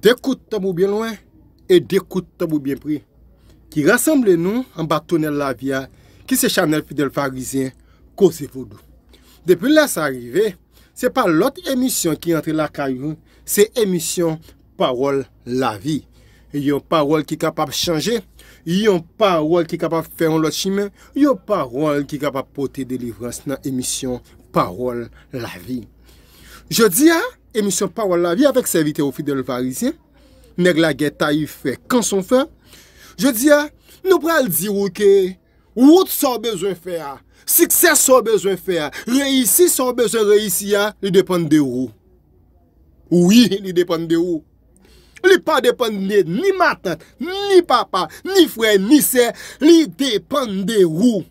Dekout tabou byen lwen, E dekout tabou byen pri. Ki rassemble nou, An batounel la via, Ki se chanel fidel farizien, Ko se foudou. Depi la sa arrive, Se pa lot emisyon ki entre la kayoun, Se emisyon parol la vi. Yon parol ki kapab chanje, Yon parol ki kapab feyon lot chimen, Yon parol ki kapab pote delivrans nan emisyon parol la vi. Je di a, emisyon parol la vi avèk se vitè ou fidèl varisyè, neg la geta y fè. Kan son fè? Je di ya, nou pral di wouke, wout son bezwen fè ya, sikse son bezwen fè ya, reisi son bezwen reisi ya, li depèn de wou. Ou yi li depèn de wou. Li pa depèn de ni matat, ni papa, ni fwè, ni sè, li depèn de wou.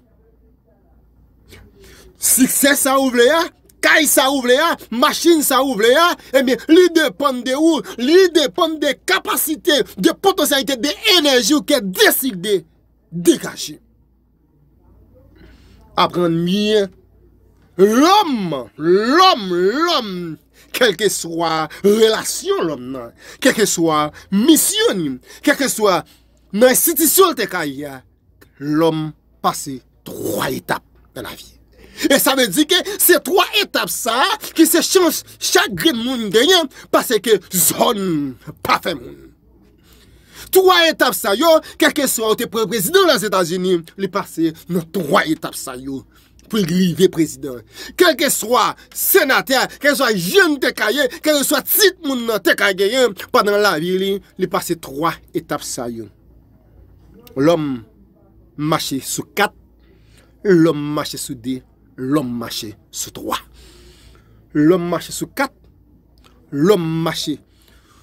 Sikse sa ou vle ya, Kay sa ouvle ya, machin sa ouvle ya, e eh mi li depan de ou, li depan de kapasite, de potosite, de enerji ou ke deside dekaje. Aprende mi, l'om, l'om, l'om, kelke swa relasyon l'om nan, kelke swa misyonin, kelke swa nan siti solte kaya, l'om pase troye tap de la viye. E sa ve di ke se 3 etap sa ki se chanche chagre moun denye. Pase ke zon pafe moun. 3 etap sa yo. Kelke so aote prezident la Zeta Geni. Li pase yo nan 3 etap sa yo. Fou grive prezident. Kelke so a senatè. Kelke so a jen te kaye. Kelke so a tit moun nan te kaye genye. Padran la vi li. Li pase 3 etap sa yo. L'om mache sou 4. L'om mache sou 10. l'homme marchait sur trois. L'homme marchait sur quatre. L'homme marchait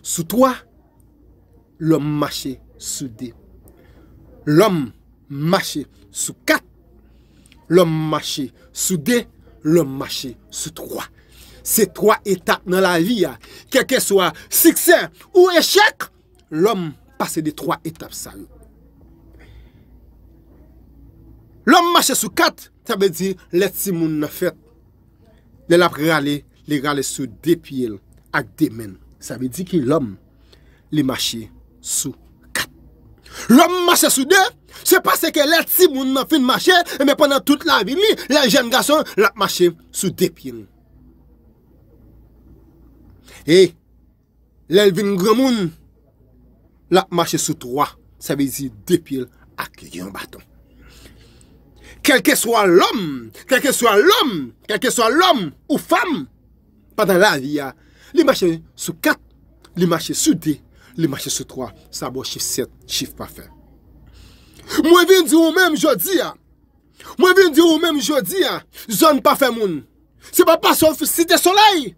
sur trois. L'homme marchait sur deux. L'homme marchait sur quatre. L'homme marchait sur deux. L'homme marchait sur trois. Ces trois étapes dans la vie, hein, quel que soit succès ou échec, l'homme passe des trois étapes. sales. L'om mache sou kat, sa be di let si moun na fet. Le lap rale, le rale sou depil ak demen. Sa be di ki l'om li mache sou kat. L'om mache sou de, se pase ke let si moun na fin mache, me panan tout la vini, la jen gason, lak mache sou depil. E, lel vin gremoun, lak mache sou 3, sa be di depil ak gen baton. quel que soit l'homme, quel que soit l'homme, quel que soit l'homme ou femme, pendant la vie, il hein, marche sur 4, il marche sur 2, il marche sur 3, ça va chiffre 7, chiffre parfait. Moi, je viens dire au même jeudi, hein. moi, je viens dire au même jeudi, hein. zone parfait, monde C'est pas parce que des soleil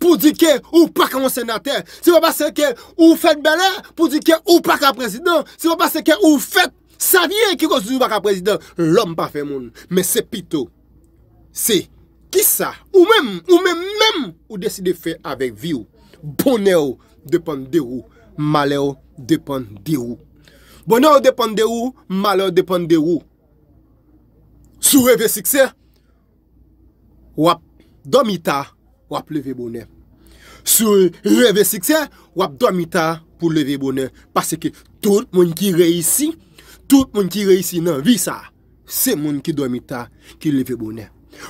pour dire que ou pas comme sénateur. C'est pas parce que ou faites bel air pour dire que ou pas qu'un président. C'est pas parce que ou faites Savye kiko sou baka prezident, lom pa fe moun. Men se pito. Se kisa ou men, ou men men ou deside fe avek vi ou. Bone ou depan de ou, male ou depan de ou. Bone ou depan de ou, male ou depan de ou. Sou reve sikse, wap domita wap leve bone. Sou reve sikse, wap domita pou leve bone. Pase ke tout moun ki reisi. Tout moun ki reisi nan vi sa, se moun ki do mita, ki leve bonen.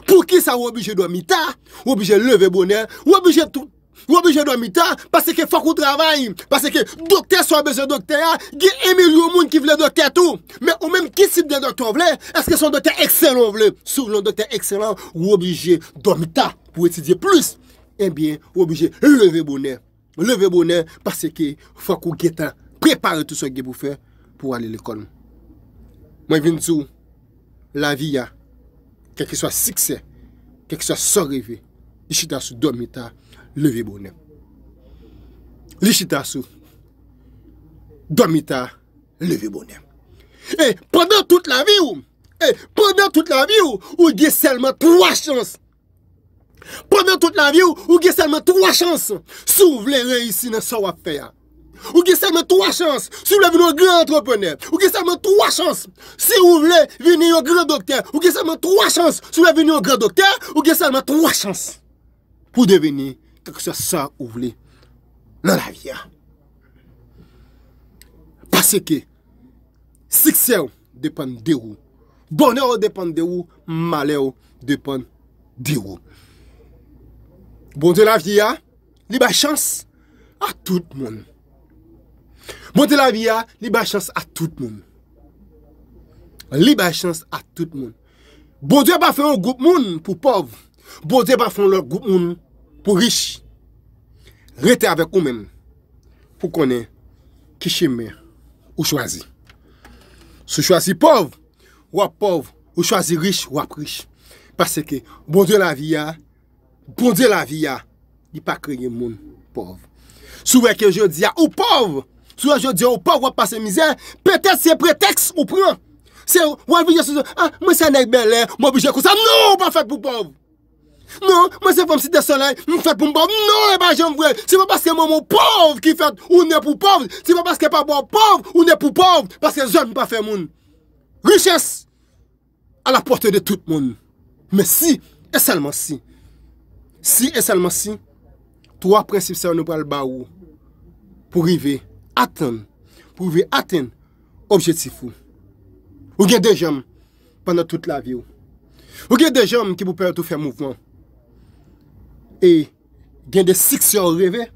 Pou ki sa wabije do mita, wabije leve bonen, wabije tout, wabije do mita, pase ke fokou travay, pase ke dokte son beze dokte ya, ge eme lyo moun ki vle dokte tout. Men ou menm ki sip de dokte on vle, eske son dokte ekselon vle, sou loun dokte ekselon, wabije do mita pou etsidye plus. E bien, wabije leve bonen, leve bonen, pase ke fokou getan, prepare tout sa ge pou fe, pou ale l'ekonou. Mwen vin sou, la vi ya, kek ki swa sikse, kek ki swa sorive, lichita sou do mita levi bonen. Lichita sou do mita levi bonen. E, pwanda tout la vi ou, e, pwanda tout la vi ou, ou gye selman twa chans. Pwanda tout la vi ou, ou gye selman twa chans, sou vle reisi nan sa wap fe ya. Ou ge salman 3 chans Si ou vle veni ou gre entrepeneur Ou ge salman 3 chans Si ou vle veni ou gre dokter Ou ge salman 3 chans Ou ge salman 3 chans Ou deveni kak se sa ou vle Nan bon la viya Paseke Siksè ou depan derou Bonè ou depan derou Malè ou depan derou Bonè nan la viya Li bay chans A tout moun Bonde la viya, li ba chans a tout moun. Li ba chans a tout moun. Bonde ba fè ou goup moun pou pov. Bonde ba fè ou lor goup moun pou rich. Rete avèk ou men. Pou konè, kishime ou chwazi. Se chwazi pov, wap pov. Ou chwazi rich, wap rich. Paseke, bonde la viya, bonde la viya. Di pa kreyen moun pov. Souweke, je diya, ou pov. Swa je diyo ou pav wap pase mizer, petet se preteks ou pran. Se waj viye sou, an, mwen se anek belen, mwen biye kousan, nou, mwen fèk pou pov. Nou, mwen se fèm si de solay, mwen fèk pou mpov, nou, mwen fèk jen vwe. Se wap aske mwen mpov ki fèk, ou nè pou pov. Se wap aske pa mpov, ou nè pou pov, paske zon mpa fè moun. Riches, a la porte de tout moun. Mwen si, e salman si. Si, e salman si, twa precipe se wane pral ba ou, atteindre, pour atteindre l'objectif. Ou bien des gens pendant toute la vie. Ou bien des gens qui vous permettent de faire mouvement. Et bien des six heures rêvées.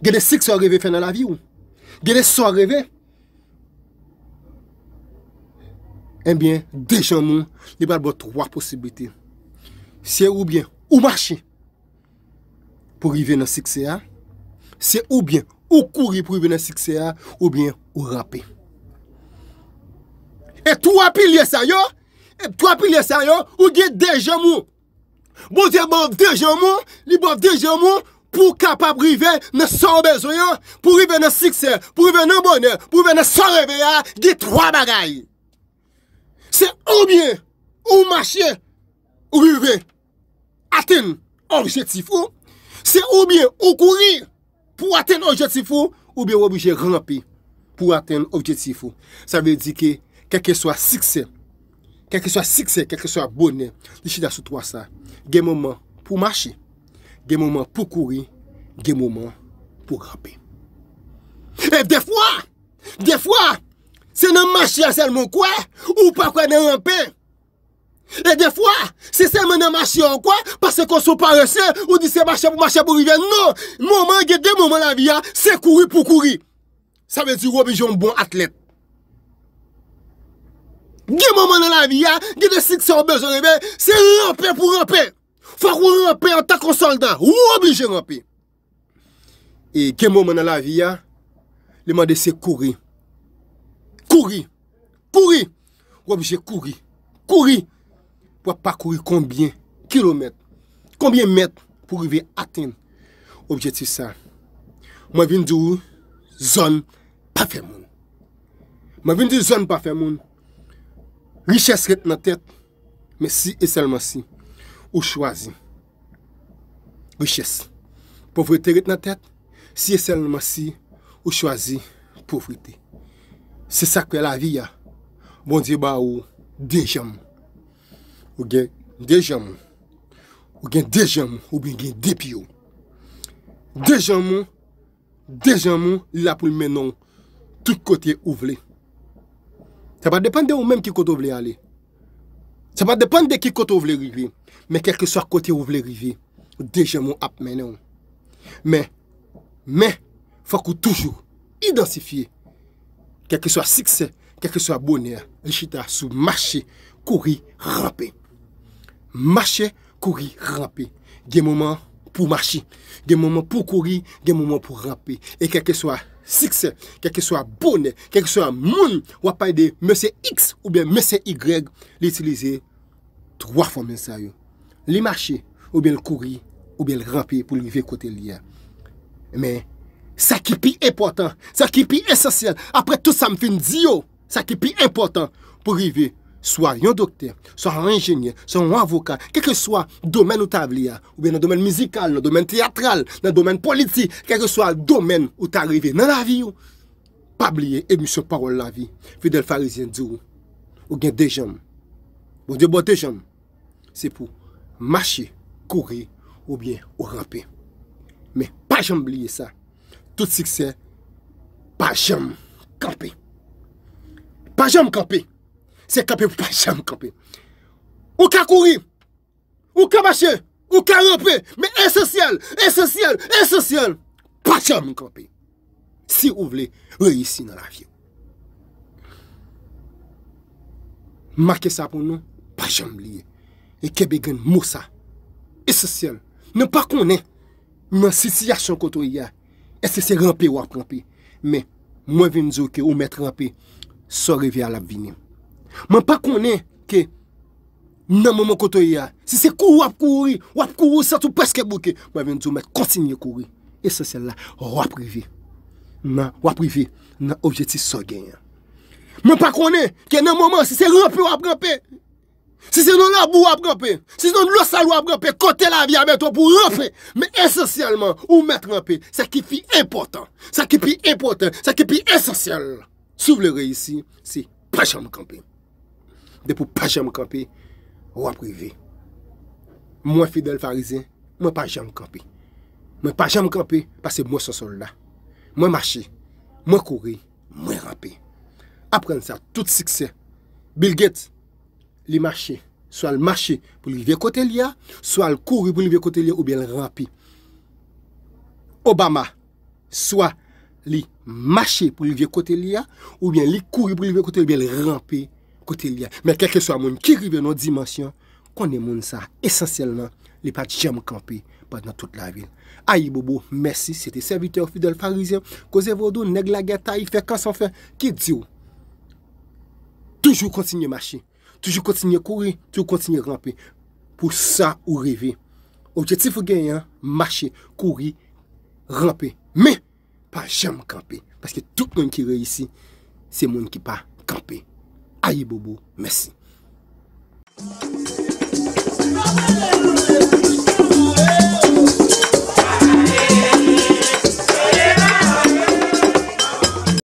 Bien des six heures rêvées faire dans la vie. Bien des soirs rêvées. Eh bien, des gens, il y a trois possibilités. C'est ou bien ou marcher pour arriver dans le succès. Hein? C'est ou bien Ou kouri pou rive nan sikse a, ou bien ou rape. Et 3 pilye sa yo, et 3 pilye sa yo, ou gen deje mou. Boze bov deje mou, li bov deje mou, pou kapap rive nan san bezoyan, pou rive nan sikse, pou rive nan bonen, pou rive nan san revaya, ah, gen 3 bagay. Se ou bien ou mache rive aten objektif ou, se ou bien ou kouri, pour atteindre l'objectif, ou bien obligé de ramper pour atteindre l'objectif. Ça veut dire que, quel que soit succès, quel que soit succès, quel que soit bonheur, je suis sous ça. Il y a des moments pour marcher, des moments pour courir, des moments pour ramper. Et des fois, des fois, c'est dans marcher seulement quoi, ou pas quoi dans ramper. E de fwa, se se mene machi an kwa, pase kon sou pare se, ou di se machi an pou machi an pou rive, non, mouman, ge de mouman la viya, se kouri pou kouri. Sa vezi wabije un bon atlet. Ge mouman la viya, ge de si k se an bezon ebe, se rampè pou rampè. Fak wapè an takon soldat, wabije rampè. E ge mouman la viya, le mwade se kouri. Kouri, kouri, wabije kouri, kouri. wapakouri konbyen kilomet, konbyen met pou rive aten objetif sa. Mwen vin di ou, zon pafe moun. Mwen vin di zon pafe moun, riches reten na tet, men si eselman si, ou chwazi. Riches. Poufrete reten na tet, si eselman si, ou chwazi poufrete. Se sakwe la vi ya, bon di ba ou, de jamou. ou bien déjà jambes, ou bien déjà jambes, ou bien déjà pieds. Déjà jambes, deux jambes, il tout côté ouvré. Ça va dépendre de même qui côté ouvré aller. Ça va dépendre de qui côté ouvré arriver. Mais quel que soit côté ouvré arriver, Déjà jambes ap menon. Mais, mais, faut toujours identifier quel que soit succès, quel que soit bonheur, le sous marché, courir, ramper marcher, courir, ramper. Des moments pour marcher, des moments pour courir, des moments pour ramper. Et quel que soit succès, quel que soit bonheur, quel que soit monde, ou pas de monsieur X ou bien monsieur Y, l'utiliser trois fois formules ça Les marcher, ou bien le courir, ou bien le ramper pour arriver côté lier. Mais ça qui est plus important, ça qui est plus essentiel, après tout ça me fait dire, ça qui est plus important pour arriver soit un docteur, soit un ingénieur, soit un avocat, quel que soit le domaine où tu as ou bien dans le domaine musical, dans le domaine théâtral, dans le domaine politique, quel que soit le domaine où tu arrivé dans la vie, pas oublier émission Parole la vie. Fidèle pharisien dit ou bien des jambes. ou deux bon jambes, c'est pour marcher, courir ou bien ramper. Mais pas jamais oublier ça. Tout succès, pas jamais camper. Pas jamais camper. Se kapè, pa jam kapè. Ou ka kouri, ou ka bache, ou ka rampè, men esosyal, esosyal, esosyal, pa jam kapè. Si ou vle, reyisi nan la fye. Make sa pou nou, pa jam liye. E kebe gen mousa, esosyal, nan pa konen, men si si yas yon koto yia, esosyal rampè, wap rampè. Men, mwen vin djouke ou met rampè, sor revi al ap vinim. Je ne connais pas que nan le moment où si c'est courir, courir, courir, ça tout presque bouqué. Je viens de mettre continuer à courir. Et c'est là ou privé. nan ou privé. nan objectif, ça gagne. Je ne connais pas que nan le moment si c'est rempli ou rempli. Si c'est non la boue à grimper, si c'est dans le salon à grimper, côté la vie à mettre pour rentrer. Mais essentiellement, ou mettre en paix, c'est ce qui est important. C'est ce qui est important, c'est ce qui est essentiel. sous vous voulez c'est pas jamais camper de pas pa camper kampe, Moi Moi fidèle moi pas pas jamais pas pas pas Parce que moi que moi son soldat... Moi marcher... Moi courir... Moi ramper... après ça... tout succès... Bill Gates, Il marchait... soit le marcher pour le vieux côté là, soit le courir pour le vieux côté là, ou bien le ramper. Obama, soit Il marcher pour le vieux côté là, ou bien il courir pour le vieux côté ou bien le ramper mais quel que soit monde qui arrive dans dimensions, dimension, qu'on est monde ça, essentiellement, les pas de camper pendant toute la ville. Aïe Bobo, merci, c'était serviteur fidèle pharisien. Cause vodou, la gata, il fait quand s'en fait. Qui dit Toujours continuer marcher. Toujours continuer courir. Toujours continuer ramper. Pour ça ou rêver. Objectif gagnant, hein, marcher, courir, ramper. Mais, pas jamais camper. Parce que tout le monde qui réussit, c'est le monde qui pas camper. Aïe Bobo. Merci.